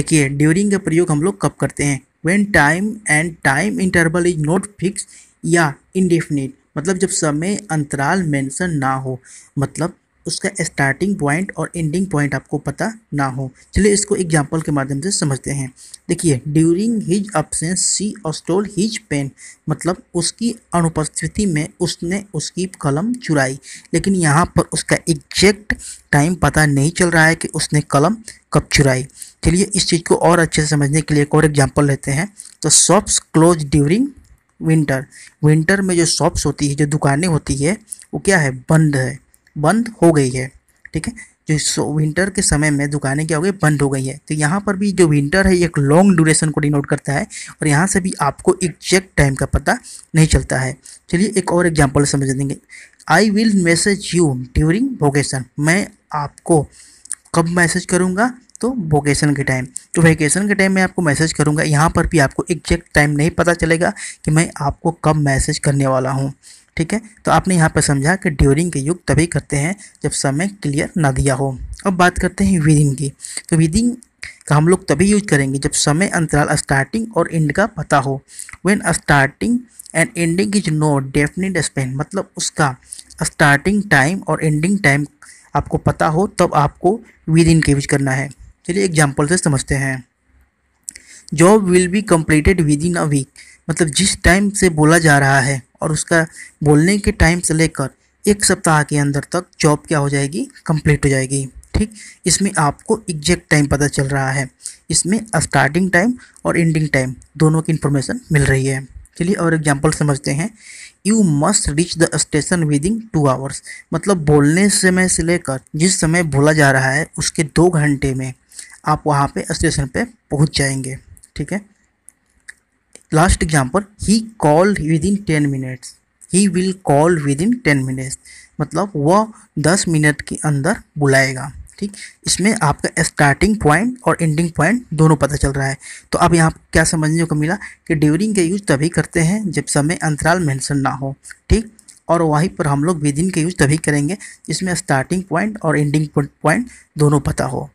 देखिए ड्यूरिंग का प्रयोग हम लोग कब करते हैं when time and time interval is not fix या इनडेफिनेट मतलब जब समय अंतराल मेंशन ना हो मतलब उसका स्टार्टिंग पॉइंट और एंडिंग पॉइंट आपको पता ना हो चलिए इसको एग्जाम्पल के माध्यम से समझते हैं देखिए during his absence she stole his pen मतलब उसकी अनुपस्थिति में उसने उसकी कलम चुराई लेकिन यहाँ पर उसका एग्जैक्ट टाइम पता नहीं चल रहा है कि उसने कलम कब चुराई चलिए इस चीज़ को और अच्छे से समझने के लिए एक और एग्जाम्पल लेते हैं तो shops close during winter winter में जो शॉप्स होती है जो दुकानें होती है वो क्या है बंद है बंद हो गई है ठीक है जो विंटर के समय में दुकानें क्या हो गई बंद हो गई है तो यहाँ पर भी जो विंटर है एक लॉन्ग ड्यूरेशन को डिनोट करता है और यहाँ से भी आपको एग्जैक्ट टाइम का पता नहीं चलता है चलिए एक और एग्जाम्पल समझ देंगे I will message you during vacation मैं आपको कब मैसेज करूँगा तो वोकेशन के टाइम तो वैकेशन के टाइम मैं आपको मैसेज करूँगा यहाँ पर भी आपको एग्जैक्ट टाइम नहीं पता चलेगा कि मैं आपको कब मैसेज करने वाला हूँ ठीक है तो आपने यहाँ पर समझा कि ड्यूरिंग के युग तभी करते हैं जब समय क्लियर ना दिया हो अब बात करते हैं विदिंग की तो विदिंग का हम लोग तभी यूज करेंगे जब समय अंतराल स्टार्टिंग और एंड का पता हो when starting and ending is no definite span मतलब उसका स्टार्टिंग टाइम और एंडिंग टाइम आपको पता हो तब आपको विद इन के यूज करना है चलिए एग्जाम्पल से समझते हैं job will be completed within a week मतलब जिस टाइम से बोला जा रहा है और उसका बोलने के टाइम से लेकर एक सप्ताह के अंदर तक जॉब क्या हो जाएगी कंप्लीट हो जाएगी ठीक इसमें आपको एग्जैक्ट टाइम पता चल रहा है इसमें स्टार्टिंग टाइम और एंडिंग टाइम दोनों की इन्फॉर्मेशन मिल रही है चलिए और एग्जाम्पल समझते हैं you must reach the station within two hours मतलब बोलने समय से लेकर जिस समय बोला जा रहा है उसके दो घंटे में आप वहाँ पे स्टेशन पे पहुँच जाएंगे ठीक है last example he call within ten minutes he will call within ten minutes मतलब वह दस मिनट के अंदर बुलाएगा ठीक इसमें आपका स्टार्टिंग पॉइंट और एंडिंग पॉइंट दोनों पता चल रहा है तो अब यहाँ क्या समझने को मिला कि ड्यूरिंग का यूज तभी करते हैं जब समय अंतराल मेंशन ना हो ठीक और वहीं पर हम लोग विद इन का यूज तभी करेंगे जिसमें स्टार्टिंग पॉइंट और एंडिंग पॉइंट दोनों पता हो